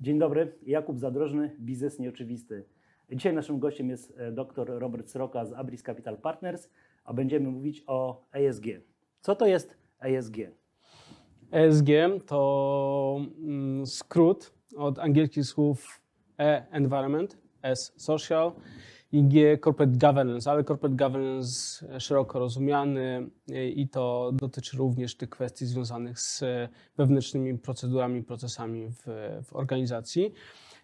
Dzień dobry, Jakub Zadrożny, Biznes Nieoczywisty. Dzisiaj naszym gościem jest e, dr Robert Sroka z Abris Capital Partners, a będziemy mówić o ESG. Co to jest ESG? ESG to mm, skrót od angielskich słów E environment, S social IG Corporate Governance, ale Corporate Governance szeroko rozumiany i to dotyczy również tych kwestii związanych z wewnętrznymi procedurami, procesami w, w organizacji.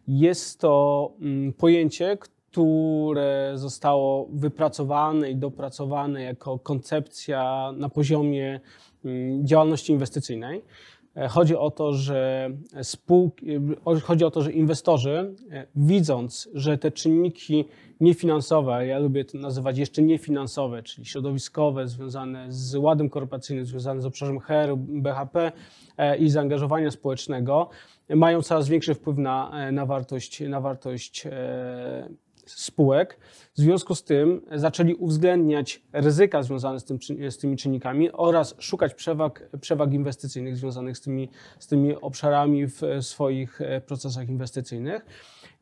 Jest to mm, pojęcie, które zostało wypracowane i dopracowane jako koncepcja na poziomie mm, działalności inwestycyjnej. E, chodzi o to, że spółki, e, chodzi o to, że inwestorzy, e, widząc, że te czynniki niefinansowe, ja lubię to nazywać jeszcze niefinansowe, czyli środowiskowe, związane z ładem korporacyjnym, związane z obszarem HR, BHP i zaangażowania społecznego, mają coraz większy wpływ na, na wartość, na wartość spółek. W związku z tym zaczęli uwzględniać ryzyka związane z, tym, z tymi czynnikami oraz szukać przewag, przewag inwestycyjnych związanych z tymi, z tymi obszarami w swoich e, procesach inwestycyjnych.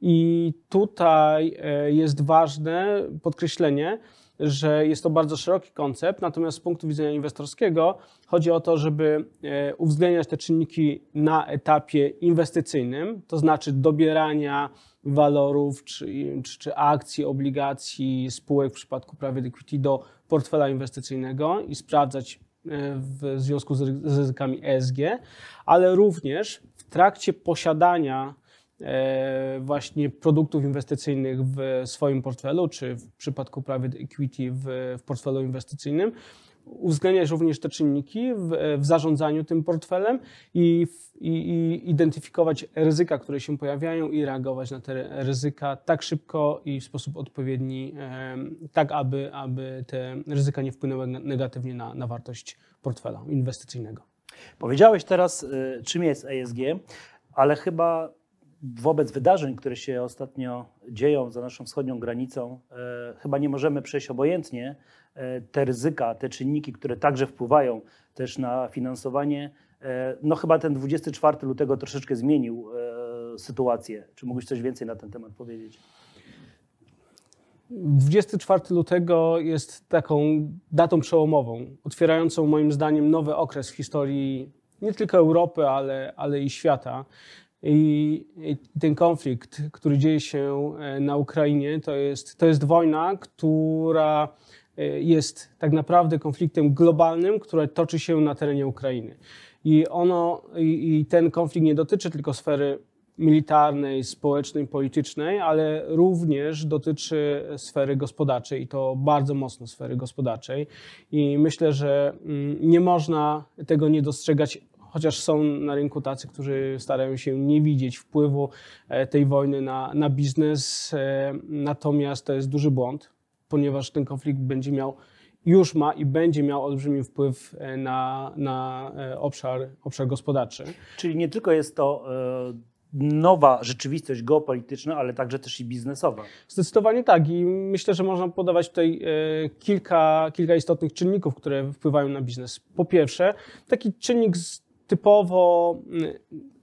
I tutaj e, jest ważne podkreślenie, że jest to bardzo szeroki koncept, natomiast z punktu widzenia inwestorskiego chodzi o to, żeby e, uwzględniać te czynniki na etapie inwestycyjnym, to znaczy dobierania walorów czy, czy, czy akcji, obligacji, spółek w przypadku prawie equity do portfela inwestycyjnego i sprawdzać e, w związku z ryzykami ESG, ale również w trakcie posiadania e, właśnie produktów inwestycyjnych w swoim portfelu, czy w przypadku prawie equity w, w portfelu inwestycyjnym, uwzględniać również te czynniki w, w zarządzaniu tym portfelem i, i, i, identyfikować ryzyka, które się pojawiają i reagować na te ryzyka tak szybko i w sposób odpowiedni, tak aby, aby te ryzyka nie wpłynęły negatywnie na, na wartość portfela inwestycyjnego. Powiedziałeś teraz, y, czym jest ESG, ale chyba wobec wydarzeń, które się ostatnio dzieją za naszą wschodnią granicą, e, chyba nie możemy przejść obojętnie E, te ryzyka, te czynniki, które także wpływają też na finansowanie, e, no chyba ten 24 lutego troszeczkę zmienił e, sytuację. Czy mógłbyś coś więcej na ten temat powiedzieć? 24 lutego jest taką datą przełomową, otwierającą moim zdaniem nowy okres w historii nie tylko Europy, ale, ale i świata. I, I, ten konflikt, który dzieje się na Ukrainie, to jest, to jest wojna, która E, jest tak naprawdę konfliktem globalnym, który toczy się na terenie Ukrainy. I, ono, i, i ten konflikt nie dotyczy tylko sfery militarnej, społecznej, politycznej, ale również dotyczy sfery gospodarczej i to bardzo mocno sfery gospodarczej. I myślę, że mm, nie można tego nie dostrzegać. Chociaż są na rynku tacy, którzy starają się nie widzieć wpływu e, tej wojny na, na biznes, e, natomiast to jest duży błąd ponieważ ten konflikt będzie miał, już ma i będzie miał olbrzymi wpływ e, na, na e, obszar, obszar gospodarczy. Czyli nie tylko jest to e, nowa rzeczywistość geopolityczna, ale także też i biznesowa. Zdecydowanie tak i myślę, że można podawać tutaj kilka, kilka istotnych czynników, które wpływają na biznes. Po pierwsze, taki czynnik typowo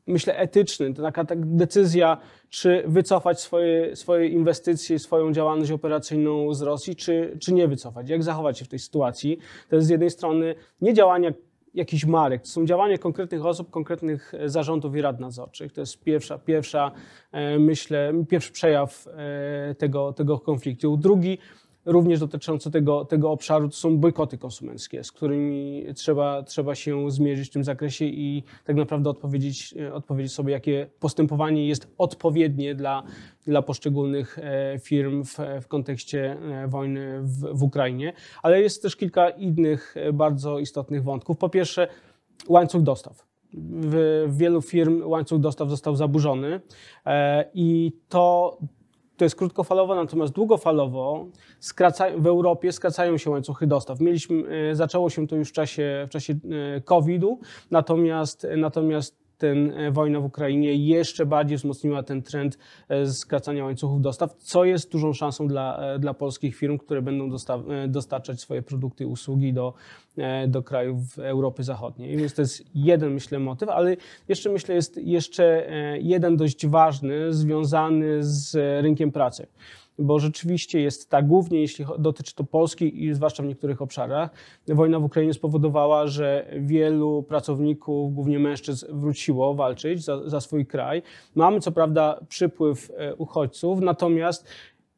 myślę, etyczny. To taka tak decyzja, czy wycofać swoje, swoje inwestycje, swoją działalność operacyjną z Rosji, czy, czy nie wycofać. Jak zachować się w tej sytuacji? To jest z jednej strony nie działania jakichś marek. To są działania konkretnych osób, konkretnych e, zarządów i rad nadzorczych. To jest pierwsza, pierwsza e, myślę, pierwszy przejaw e, tego, tego konfliktu. Drugi również dotyczące tego, tego obszaru to są bojkoty konsumenckie, z którymi trzeba, trzeba się zmierzyć w tym zakresie i tak naprawdę odpowiedzieć, e, odpowiedzieć sobie, jakie postępowanie jest odpowiednie dla, dla poszczególnych e, firm w, w kontekście e, wojny w, w Ukrainie. Ale jest też kilka innych bardzo istotnych wątków. Po pierwsze, łańcuch dostaw w wielu firm łańcuch dostaw został zaburzony i to to jest krótkofalowo, natomiast długofalowo skraca, w Europie skracają się łańcuchy dostaw. Mieliśmy, y, zaczęło się to już w czasie, w czasie y, COVID-u, natomiast, natomiast ten e, wojna w Ukrainie jeszcze bardziej wzmocniła ten trend e, skracania łańcuchów dostaw, co jest dużą szansą dla, e, dla polskich firm, które będą dostarczać swoje produkty i usługi do, do krajów Europy Zachodniej. Więc to jest jeden, myślę, motyw, ale jeszcze myślę, jest jeszcze jeden dość ważny, związany z rynkiem pracy bo rzeczywiście jest tak, głównie jeśli dotyczy to Polski i zwłaszcza w niektórych obszarach, wojna w Ukrainie spowodowała, że wielu pracowników, głównie mężczyzn, wróciło walczyć za, za swój kraj. Mamy co prawda przypływ e, uchodźców, natomiast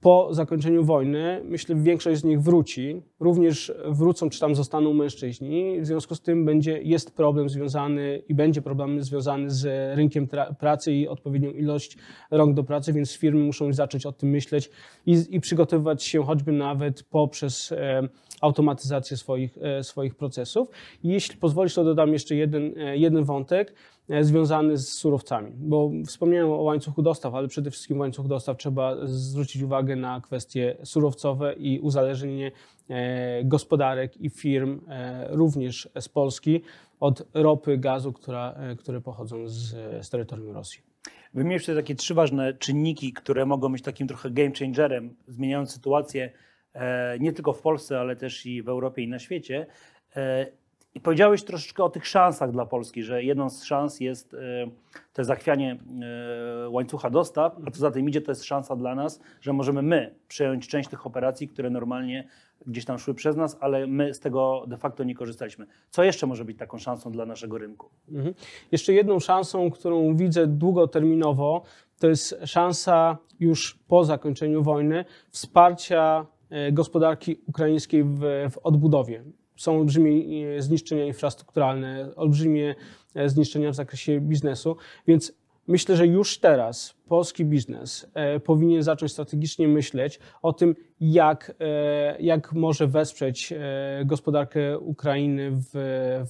po zakończeniu wojny, myślę, większość z nich wróci. Również wrócą, czy tam zostaną mężczyźni. W związku z tym będzie, jest problem związany i będzie problem związany z rynkiem pracy i odpowiednią ilość rąk do pracy, więc firmy muszą zacząć o tym myśleć i, i przygotowywać się choćby nawet poprzez e, automatyzację swoich, e, swoich procesów. I jeśli pozwolisz, to dodam jeszcze jeden, e, jeden wątek. E, związany z surowcami, bo wspomniałem o łańcuchu dostaw, ale przede wszystkim w łańcuchu dostaw trzeba zwrócić uwagę na kwestie surowcowe i uzależnienie e, gospodarek i firm e, również z Polski od ropy, gazu, która, które pochodzą z, z terytorium Rosji. Wymienię jeszcze takie trzy ważne czynniki, które mogą być takim trochę game changerem, zmieniając sytuację nie tylko w Polsce, ale też i w Europie i na świecie. I powiedziałeś troszeczkę o tych szansach dla Polski, że jedną z szans jest e, to zachwianie e, łańcucha dostaw, a co za tym idzie, to jest szansa dla nas, że możemy my przejąć część tych operacji, które normalnie gdzieś tam szły przez nas, ale my z tego de facto nie korzystaliśmy. Co jeszcze może być taką szansą dla naszego rynku? Mhm. Jeszcze jedną szansą, którą widzę długoterminowo, to jest szansa już po zakończeniu wojny wsparcia e, gospodarki ukraińskiej w, w odbudowie są olbrzymie e, zniszczenia infrastrukturalne, olbrzymie e, zniszczenia w zakresie biznesu, więc myślę, że już teraz polski biznes e, powinien zacząć strategicznie myśleć o tym, jak, e, jak może wesprzeć e, gospodarkę Ukrainy w,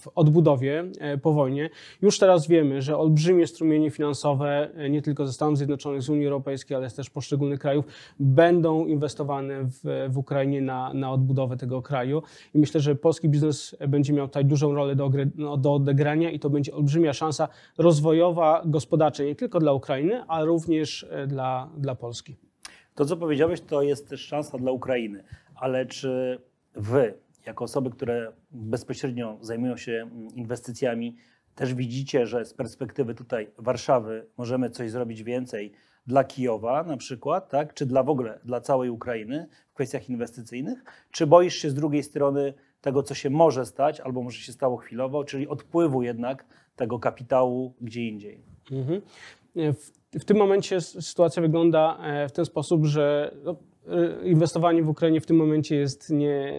w odbudowie po wojnie. Już teraz wiemy, że olbrzymie strumienie finansowe, nie tylko ze Stanów Zjednoczonych, z Unii Europejskiej, ale też poszczególnych krajów, będą inwestowane w, w Ukrainie na, na odbudowę tego kraju. I myślę, że polski biznes będzie miał tutaj dużą rolę do, no, do odegrania i to będzie olbrzymia szansa rozwojowa, gospodarcza, nie tylko dla Ukrainy, ale również również e, dla, dla Polski. To, co powiedziałeś, to jest też szansa dla Ukrainy, ale czy wy, jako osoby, które bezpośrednio zajmują się mm, inwestycjami, też widzicie, że z perspektywy tutaj Warszawy możemy coś zrobić więcej dla Kijowa na przykład, tak? czy dla w ogóle dla całej Ukrainy w kwestiach inwestycyjnych? Czy boisz się z drugiej strony tego, co się może stać, albo może się stało chwilowo, czyli odpływu jednak tego kapitału gdzie indziej? Mhm. E, w, w tym momencie sytuacja wygląda e, w ten sposób, że no, e, inwestowanie w Ukrainie w tym momencie jest nie,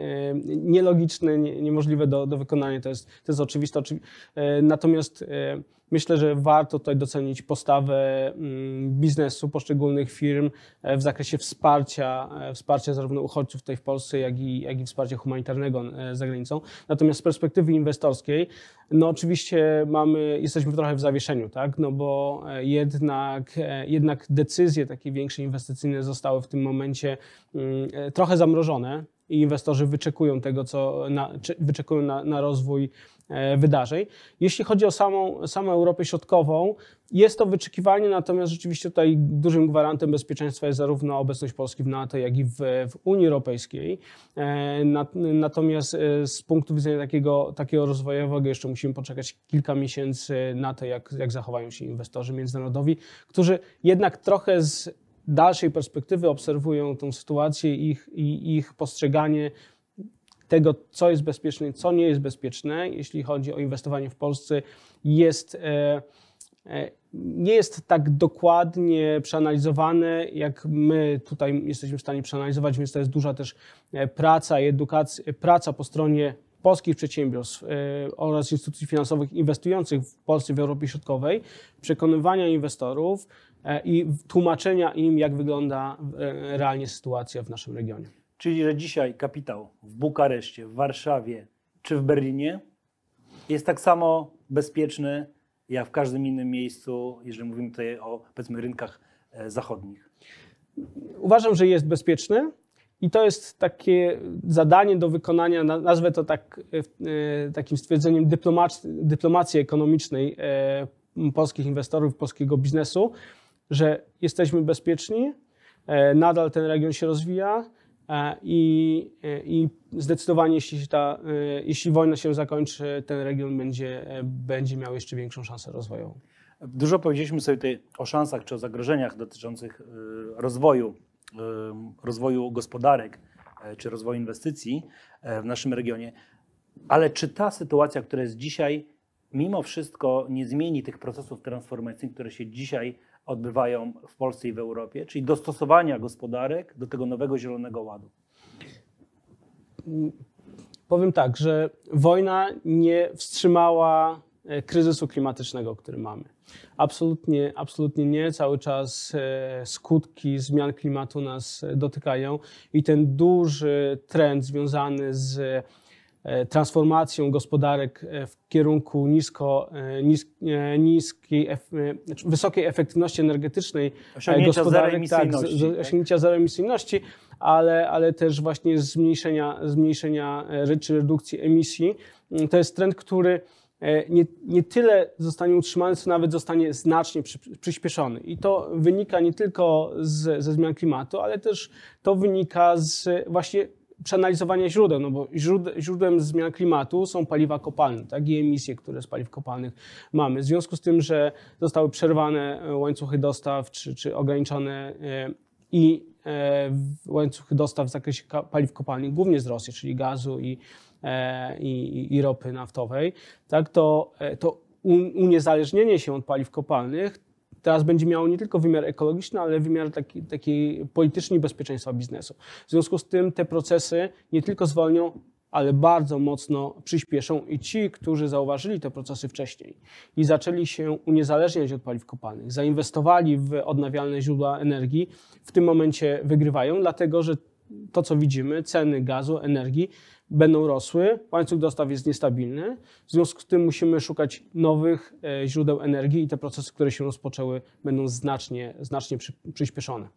nielogiczne, nie, niemożliwe do, do wykonania. To jest, to jest oczywiste. Natomiast Myślę, że warto tutaj docenić postawę mm, biznesu poszczególnych firm e, w zakresie wsparcia, e, wsparcia zarówno uchodźców tutaj w Polsce, jak i, jak i wsparcia humanitarnego e, za granicą. Natomiast z perspektywy inwestorskiej, no oczywiście mamy, jesteśmy trochę w zawieszeniu, tak? no bo jednak, jednak decyzje takie większe inwestycyjne zostały w tym momencie mm, trochę zamrożone i inwestorzy wyczekują tego, co na, wyczekują na, na rozwój E, wydarzeń. Jeśli chodzi o samą, samą Europę Środkową, jest to wyczekiwanie, natomiast rzeczywiście tutaj dużym gwarantem bezpieczeństwa jest zarówno obecność Polski w NATO, jak i w, w Unii Europejskiej. E, natomiast e, z punktu widzenia takiego, takiego rozwojowego jeszcze musimy poczekać kilka miesięcy na to, jak, jak zachowają się inwestorzy międzynarodowi, którzy jednak trochę z dalszej perspektywy obserwują tą sytuację ich, i ich postrzeganie tego, co jest bezpieczne co nie jest bezpieczne, jeśli chodzi o inwestowanie w Polsce, jest e, e, nie jest tak dokładnie przeanalizowane, jak my tutaj jesteśmy w stanie przeanalizować, więc to jest duża też e, praca i edukacja, praca po stronie polskich przedsiębiorstw oraz instytucji finansowych inwestujących w Polsce w Europie Środkowej, przekonywania inwestorów i tłumaczenia im, jak wygląda realnie sytuacja w naszym regionie. Czyli, że dzisiaj kapitał w Bukareszcie, w Warszawie czy w Berlinie jest tak samo bezpieczny jak w każdym innym miejscu, jeżeli mówimy tutaj o powiedzmy rynkach e, zachodnich. Uważam, że jest bezpieczny i to jest takie zadanie do wykonania, nazwę to tak e, e, takim stwierdzeniem dyplomacji, dyplomacji ekonomicznej polskich inwestorów, polskiego biznesu, że jesteśmy bezpieczni, nadal ten region się rozwija, E, I, e, I, zdecydowanie, jeśli, ta, e, jeśli wojna się zakończy, ten region będzie, będzie miał jeszcze większą szansę rozwojową. Dużo powiedzieliśmy sobie tutaj o szansach czy o zagrożeniach dotyczących rozwoju, rozwoju gospodarek czy rozwoju inwestycji w naszym regionie. Ale czy ta sytuacja, która jest dzisiaj, mimo wszystko nie zmieni tych procesów transformacyjnych, które się dzisiaj odbywają w Polsce i w Europie, czyli dostosowania gospodarek do tego nowego zielonego ładu? Powiem tak, że wojna nie wstrzymała e, kryzysu klimatycznego, który mamy. Absolutnie, absolutnie nie. Cały czas e, skutki zmian klimatu nas e, dotykają i ten duży trend związany z E, transformacją gospodarek e, w kierunku nisko, e, nis, niskiej, znaczy wysokiej efektywności energetycznej osiągnięcia gospodarek, tak, z, tak? osiągnięcia zeroemisyjności, ale, ale też właśnie zmniejszenia, zmniejszenia czy redukcji emisji. Mm, to jest trend, który nie, nie tyle zostanie utrzymany, co nawet zostanie znacznie przy, przyspieszony. I to wynika nie tylko z, ze zmian klimatu, ale też to wynika z właśnie przeanalizowania źródeł, no bo źródłem zmian klimatu są paliwa kopalne tak, i emisje, które z paliw kopalnych mamy. W związku z tym, że zostały przerwane e, łańcuchy dostaw czy, czy ograniczone e, i e, łańcuchy dostaw w zakresie paliw kopalnych, głównie z Rosji, czyli gazu i, i, i ropy naftowej, tak, to, to uniezależnienie się od paliw kopalnych teraz będzie miało nie tylko wymiar ekologiczny, ale wymiar taki, taki polityczny bezpieczeństwa biznesu. W związku z tym te procesy nie tylko zwolnią, ale bardzo mocno przyspieszą i ci, którzy zauważyli te procesy wcześniej i zaczęli się uniezależniać od paliw kopalnych, zainwestowali w odnawialne źródła energii, w tym momencie wygrywają, dlatego że to, co widzimy, ceny gazu, energii będą rosły, łańcuch dostaw jest niestabilny, w związku z tym musimy szukać nowych e, źródeł energii i te procesy, które się rozpoczęły, będą znacznie, znacznie przyspieszone.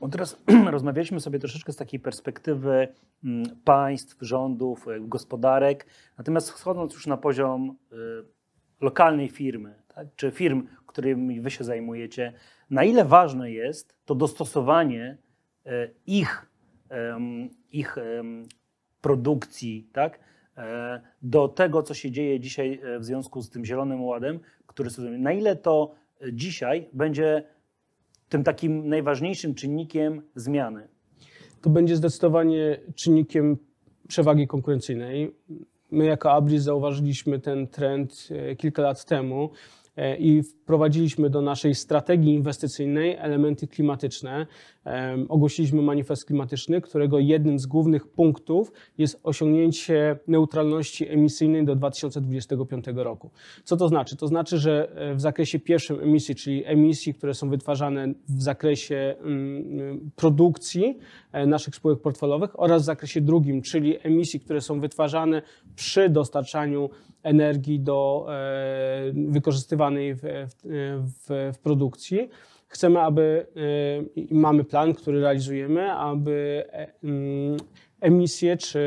Bo teraz rozmawialiśmy sobie troszeczkę z takiej perspektywy mm, państw, rządów, e, gospodarek, natomiast schodząc już na poziom e, lokalnej firmy, tak, czy firm, którymi wy się zajmujecie, na ile ważne jest to dostosowanie ich ich produkcji, tak? E, do tego, co się dzieje dzisiaj e, w związku z tym Zielonym Ładem, który stosujemy. Na ile to e, dzisiaj będzie tym takim najważniejszym czynnikiem zmiany? To będzie zdecydowanie czynnikiem przewagi konkurencyjnej. My jako Abris zauważyliśmy ten trend kilka lat temu i wprowadziliśmy do naszej strategii inwestycyjnej elementy klimatyczne ogłosiliśmy manifest klimatyczny, którego jednym z głównych punktów jest osiągnięcie neutralności emisyjnej do 2025 roku. Co to znaczy? To znaczy, że e, w zakresie pierwszym emisji, czyli emisji, które są wytwarzane w zakresie mm, y, produkcji e, naszych spółek portfelowych oraz w zakresie drugim, czyli emisji, które są wytwarzane przy dostarczaniu energii do e, wykorzystywanej w, w, w produkcji chcemy, aby y, mamy plan, który realizujemy, aby e, mm, emisje czy,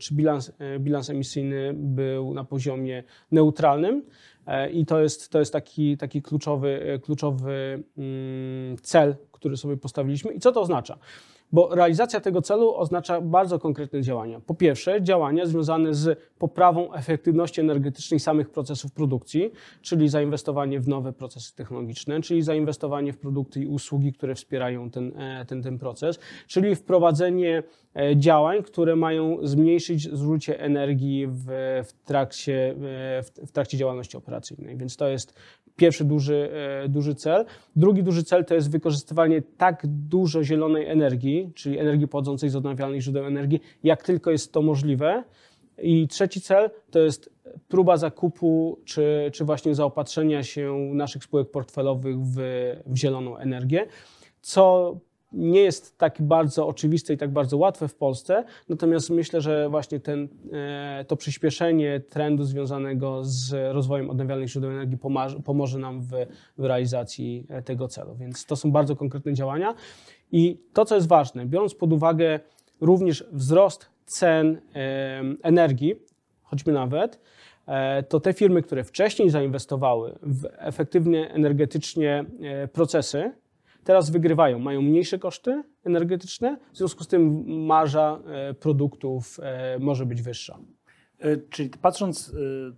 czy bilans, e, bilans emisyjny był na poziomie neutralnym. E, I to jest, to jest taki, taki kluczowy, kluczowy mm, cel, który sobie postawiliśmy. I co to oznacza? bo realizacja tego celu oznacza bardzo konkretne działania. Po pierwsze, działania związane z poprawą efektywności energetycznej samych procesów produkcji, czyli zainwestowanie w nowe procesy technologiczne, czyli zainwestowanie w produkty i usługi, które wspierają ten, e, ten, ten proces, czyli wprowadzenie e, działań, które mają zmniejszyć zużycie energii w, w, trakcie, e, w, w trakcie działalności operacyjnej. Więc to jest pierwszy duży, e, duży cel. Drugi duży cel to jest wykorzystywanie tak dużo zielonej energii, czyli energii pochodzącej z odnawialnych źródeł energii, jak tylko jest to możliwe. I trzeci cel to jest próba zakupu czy, czy właśnie zaopatrzenia się naszych spółek portfelowych w, w zieloną energię, co nie jest tak bardzo oczywiste i tak bardzo łatwe w Polsce, natomiast myślę, że właśnie ten, e, to przyspieszenie trendu związanego z rozwojem odnawialnych źródeł energii pomoże nam w, w realizacji e, tego celu. Więc to są bardzo konkretne działania. I to, co jest ważne, biorąc pod uwagę również wzrost cen e, energii, choćby nawet, to te firmy, które wcześniej zainwestowały w efektywne energetycznie procesy, teraz wygrywają, mają mniejsze koszty energetyczne, w związku z tym marża e, produktów e, może być wyższa. E, czyli patrząc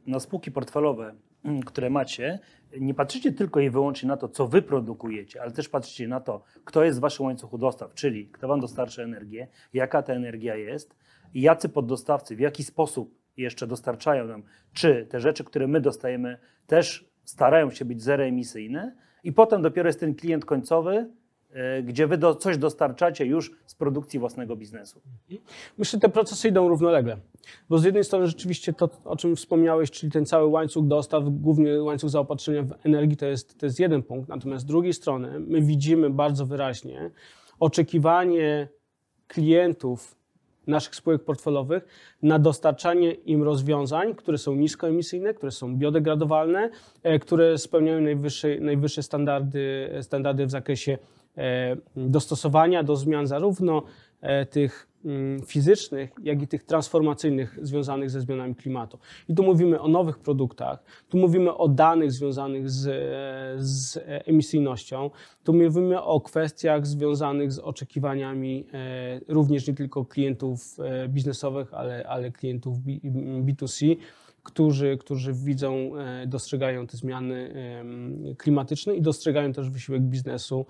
na spółki portfelowe, mm, które macie, nie patrzycie tylko i wyłącznie na to, co wy produkujecie, ale też patrzycie na to, kto jest w waszym łańcuchu dostaw, czyli kto wam dostarcza energię, jaka ta energia jest, jacy poddostawcy, w jaki sposób jeszcze dostarczają nam, czy te rzeczy, które my dostajemy, też starają się być zeroemisyjne, i potem dopiero jest ten klient końcowy, e, gdzie wy do, coś dostarczacie już z produkcji własnego biznesu. Myślę, że te procesy idą równolegle, bo z jednej strony rzeczywiście to, o czym wspomniałeś, czyli ten cały łańcuch dostaw, głównie łańcuch zaopatrzenia w energii, to jest, to jest jeden punkt, natomiast z drugiej strony my widzimy bardzo wyraźnie oczekiwanie klientów naszych spółek portfelowych na dostarczanie im rozwiązań, które są niskoemisyjne, które są biodegradowalne, e, które spełniają najwyższe, najwyższe standardy, standardy w zakresie e, dostosowania do zmian zarówno e, tych Mm, fizycznych, jak i tych transformacyjnych związanych ze zmianami klimatu. I tu mówimy o nowych produktach, tu mówimy o danych związanych z, z emisyjnością, tu mówimy o kwestiach związanych z oczekiwaniami e, również nie tylko klientów e, biznesowych, ale, ale klientów B2C mm, którzy, którzy widzą, e, dostrzegają te zmiany klimatyczne i dostrzegają też wysiłek biznesu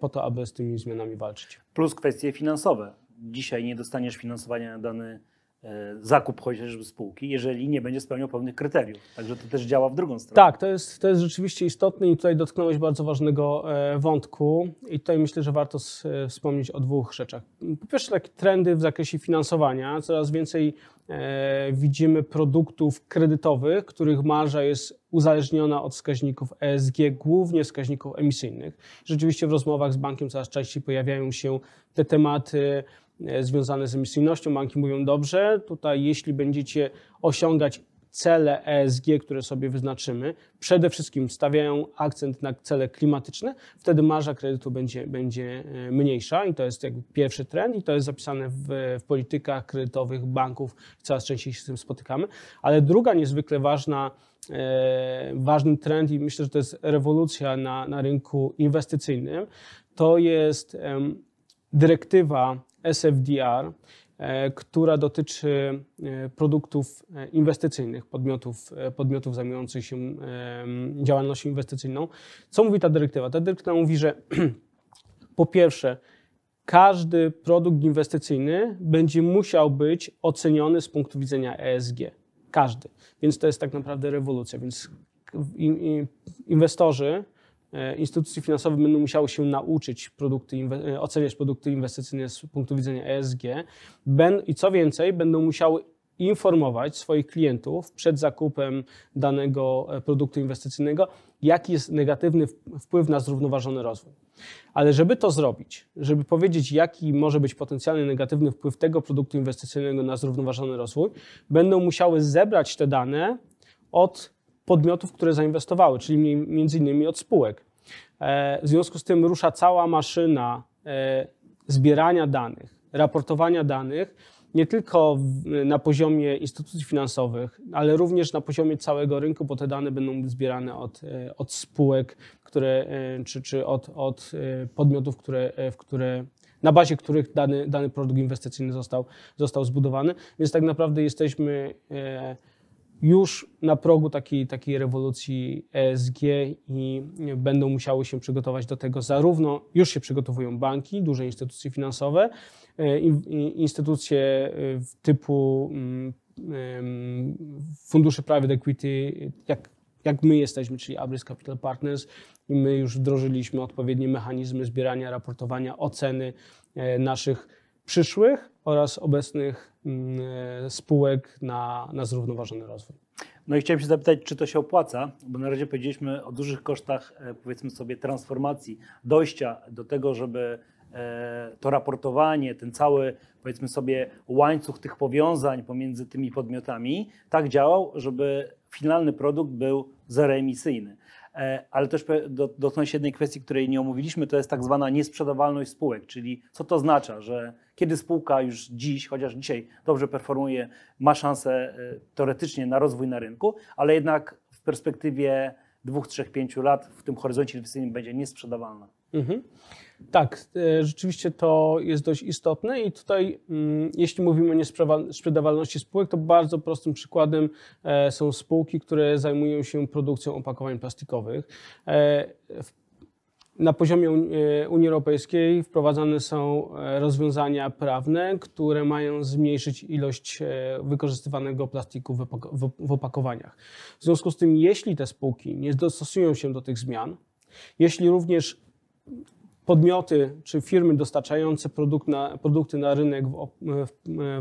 po to, aby z tymi zmianami walczyć. Plus kwestie finansowe, dzisiaj nie dostaniesz finansowania na dany e, zakup chociażby spółki, jeżeli nie będzie spełniał pewnych kryteriów. Także to też działa w drugą stronę. Tak, to jest, to jest rzeczywiście istotne i tutaj dotknąłeś bardzo ważnego e, wątku i tutaj myślę, że warto e, wspomnieć o dwóch rzeczach. Po pierwsze takie trendy w zakresie finansowania. Coraz więcej widzimy produktów kredytowych, których marża jest uzależniona od wskaźników ESG, głównie wskaźników emisyjnych. Rzeczywiście w rozmowach z bankiem coraz częściej pojawiają się te tematy E, związane z emisyjnością. Banki mówią dobrze, tutaj jeśli będziecie osiągać cele ESG, które sobie wyznaczymy, przede wszystkim stawiają akcent na cele klimatyczne, wtedy marża kredytu będzie, będzie e, mniejsza i to jest jakby pierwszy trend i to jest zapisane w, w politykach kredytowych banków, coraz częściej się z tym spotykamy. Ale druga niezwykle ważna e, ważny trend i myślę, że to jest rewolucja na, na rynku inwestycyjnym, to jest e, dyrektywa SFDR, e, która dotyczy e, produktów e, inwestycyjnych, podmiotów, podmiotów zajmujących się działalnością inwestycyjną. Co mówi ta dyrektywa? Ta dyrektywa mówi, że po pierwsze, każdy produkt inwestycyjny będzie musiał być oceniony z punktu widzenia ESG. Każdy. Więc to jest tak naprawdę rewolucja. Więc inwestorzy, E, instytucje finansowe będą musiały się nauczyć produkty, e, oceniać produkty inwestycyjne z punktu widzenia ESG i co więcej, będą musiały informować swoich klientów przed zakupem danego e, produktu inwestycyjnego, jaki jest negatywny wpływ na zrównoważony rozwój. Ale żeby to zrobić, żeby powiedzieć, jaki może być potencjalny negatywny wpływ tego produktu inwestycyjnego na zrównoważony rozwój, będą musiały zebrać te dane od podmiotów, które zainwestowały, czyli między innymi od spółek. E, w związku z tym rusza cała maszyna e, zbierania danych, raportowania danych, nie tylko na poziomie instytucji finansowych, ale również na poziomie całego rynku, bo te dane będą zbierane od, e, od spółek, które, czy, czy od, od podmiotów, które, w które, na bazie których dany, dany produkt inwestycyjny został, został zbudowany. Więc tak naprawdę jesteśmy. E, już na progu takiej, takiej rewolucji ESG i będą musiały się przygotować do tego zarówno, już się przygotowują banki, duże instytucje finansowe, e, instytucje e, typu mm, fundusze private equity, jak, jak my jesteśmy, czyli Abris Capital Partners i my już wdrożyliśmy odpowiednie mechanizmy zbierania, raportowania, oceny e, naszych przyszłych oraz obecnych Mm, spółek na, na zrównoważony rozwój. No i chciałem się zapytać, czy to się opłaca, bo na razie powiedzieliśmy o dużych kosztach, e, powiedzmy sobie, transformacji, dojścia do tego, żeby e, to raportowanie, ten cały, powiedzmy sobie, łańcuch tych powiązań pomiędzy tymi podmiotami tak działał, żeby finalny produkt był zeroemisyjny. E, ale też dotknąć jednej kwestii, której nie omówiliśmy, to jest tak zwana niesprzedawalność spółek, czyli co to oznacza, że kiedy spółka już dziś, chociaż dzisiaj dobrze performuje, ma szansę e, teoretycznie na rozwój na rynku, ale jednak w perspektywie dwóch, trzech, pięciu lat w tym horyzoncie inwestycyjnym będzie niesprzedawalna. Mhm. Tak, e, rzeczywiście to jest dość istotne i tutaj mm, jeśli mówimy o niesprzedawalności spółek, to bardzo prostym przykładem e, są spółki, które zajmują się produkcją opakowań plastikowych. E, na poziomie e, Unii Europejskiej wprowadzane są e, rozwiązania prawne, które mają zmniejszyć ilość e, wykorzystywanego plastiku w opakowaniach. W związku z tym, jeśli te spółki nie dostosują się do tych zmian, jeśli również podmioty czy firmy dostarczające produkt na, produkty na rynek w,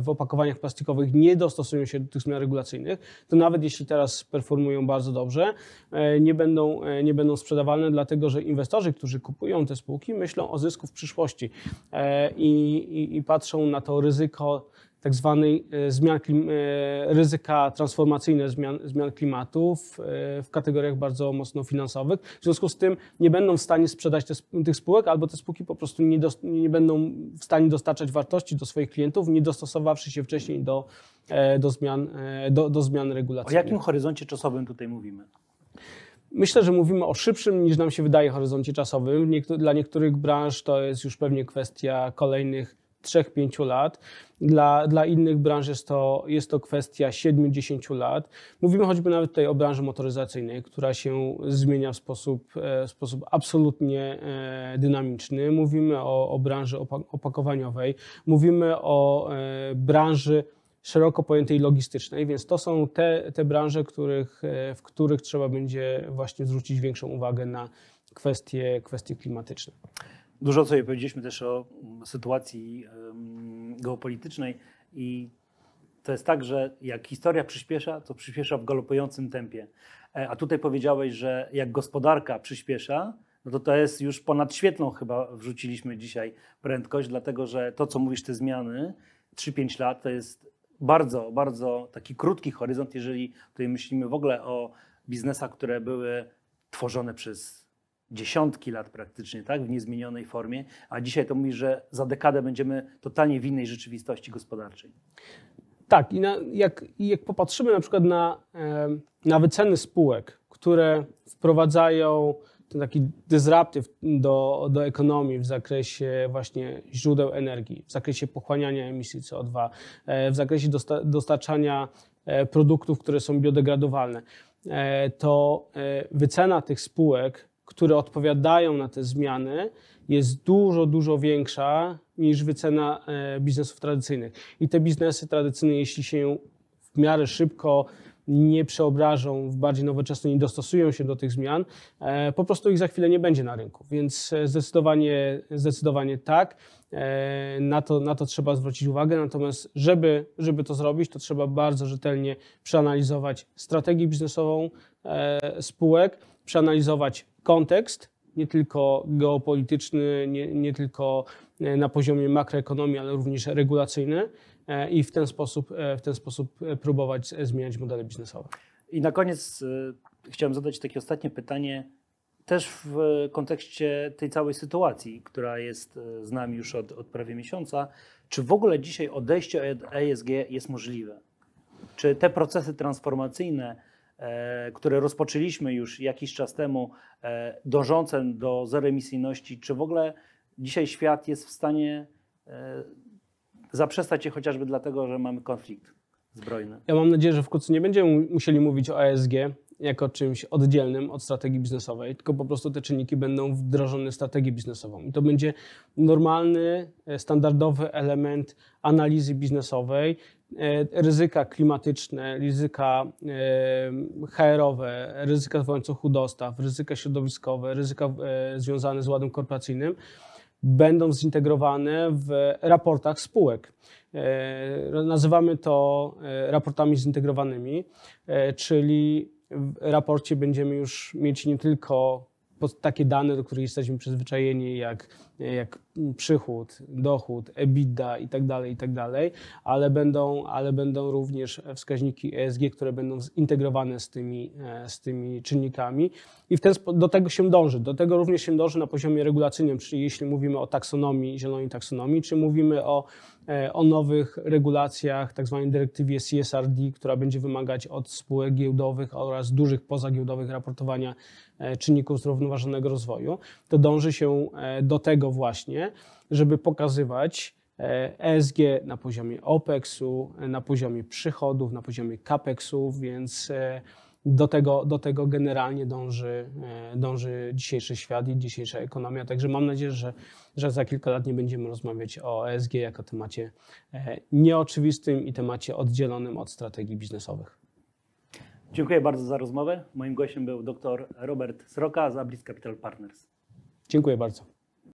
w, opakowaniach plastikowych nie dostosują się do tych zmian regulacyjnych, to nawet jeśli teraz performują bardzo dobrze, e, nie będą, e, nie będą sprzedawalne, dlatego że inwestorzy, którzy kupują te spółki, myślą o zysku w przyszłości e, i, i, i patrzą na to ryzyko tak zwanej zmian klim, e, ryzyka transformacyjne zmian, zmian klimatu e, w, kategoriach bardzo mocno finansowych. W związku z tym nie będą w stanie sprzedać te, tych spółek, albo te spółki po prostu nie, do, nie będą w stanie dostarczać wartości do swoich klientów, nie dostosowawszy się wcześniej do, e, do, zmian, do, do zmian regulacyjnych. O jakim horyzoncie czasowym tutaj mówimy? Myślę, że mówimy o szybszym niż nam się wydaje horyzoncie czasowym. dla niektórych branż to jest już pewnie kwestia kolejnych 3-5 lat. Dla, dla innych branż jest to, jest to kwestia 7-10 lat. Mówimy choćby nawet tutaj o branży motoryzacyjnej, która się zmienia w sposób, e, w sposób absolutnie e, dynamiczny. Mówimy o, o branży opakowaniowej, mówimy o e, branży szeroko pojętej logistycznej, więc to są te, te branże, których, w których trzeba będzie właśnie zwrócić większą uwagę na kwestie, kwestie klimatyczne. Dużo sobie powiedzieliśmy też o mm, sytuacji geopolitycznej i to jest tak, że jak historia przyspiesza, to przyspiesza w galopującym tempie. E, a tutaj powiedziałeś, że jak gospodarka przyspiesza, no to to jest już ponad świetną chyba wrzuciliśmy dzisiaj prędkość, dlatego że to, co mówisz, te zmiany, 3-5 lat to jest bardzo, bardzo taki krótki horyzont, jeżeli tutaj myślimy w ogóle o biznesach, które były tworzone przez dziesiątki lat praktycznie, tak, w niezmienionej formie, a dzisiaj to mówi, że za dekadę będziemy totalnie w innej rzeczywistości gospodarczej. Tak, i na, jak, jak, popatrzymy na przykład na, na wyceny spółek, które wprowadzają ten taki dysruptyw do, do ekonomii w zakresie właśnie źródeł energii, w zakresie pochłaniania emisji CO2, e, w zakresie dostarczania e, produktów, które są biodegradowalne, e, to wycena tych spółek które odpowiadają na te zmiany, jest dużo, dużo większa niż wycena e, biznesów tradycyjnych. I te biznesy tradycyjne, jeśli się w miarę szybko nie przeobrażą w bardziej nowoczesne, nie dostosują się do tych zmian, e, po prostu ich za chwilę nie będzie na rynku. Więc e, zdecydowanie, zdecydowanie tak. E, na to, na to trzeba zwrócić uwagę, natomiast żeby, żeby to zrobić, to trzeba bardzo rzetelnie przeanalizować strategię biznesową e, spółek, przeanalizować kontekst, nie tylko geopolityczny, nie, nie tylko e, na poziomie makroekonomii, ale również regulacyjny i w ten sposób, w ten sposób próbować zmieniać modele biznesowe. I na koniec chciałem zadać takie ostatnie pytanie też w kontekście tej całej sytuacji, która jest e, z nami już od, od prawie miesiąca, czy w ogóle dzisiaj odejście od e ESG jest możliwe? Czy te procesy transformacyjne, e, które rozpoczęliśmy już jakiś czas temu, dążące do zeroemisyjności, czy w ogóle dzisiaj świat jest w stanie zaprzestać je chociażby dlatego, że mamy konflikt zbrojny? Ja mam nadzieję, że wkrótce nie będziemy musieli mówić o ESG, jako czymś oddzielnym od strategii biznesowej, tylko po prostu te czynniki będą wdrożone w strategię biznesową. I to będzie normalny, e, standardowy element analizy biznesowej, e, ryzyka klimatyczne, ryzyka e, HR-owe, ryzyka w łańcuchu dostaw, ryzyka środowiskowe, ryzyka związane z ładem korporacyjnym będą zintegrowane w raportach spółek. Nazywamy to raportami zintegrowanymi, czyli w raporcie będziemy już mieć nie tylko takie dane, do których jesteśmy przyzwyczajeni, jak, jak przychód, dochód, EBITDA itd., tak itd., tak ale będą, ale będą również wskaźniki ESG, które będą zintegrowane z tymi, e, z tymi czynnikami i w ten do tego się dąży. Do tego również się dąży na poziomie regulacyjnym, czyli jeśli mówimy o taksonomii, zielonej taksonomii, czy mówimy o E, o nowych regulacjach, tak zwanej dyrektywie CSRD, która będzie wymagać od spółek giełdowych oraz dużych pozagiełdowych raportowania e, czynników zrównoważonego rozwoju, to dąży się e, do tego właśnie, żeby pokazywać ESG na poziomie OPEX-u, na poziomie przychodów, na poziomie CAPEX-u, więc do tego, do tego generalnie dąży, e, dąży dzisiejszy świat i dzisiejsza ekonomia. Także mam nadzieję, że, że za kilka lat nie będziemy rozmawiać o ESG jako temacie e, nieoczywistym i temacie oddzielonym od strategii biznesowych. Dziękuję bardzo za rozmowę. Moim gościem był dr Robert Sroka z Ablis Capital Partners. Dziękuję bardzo.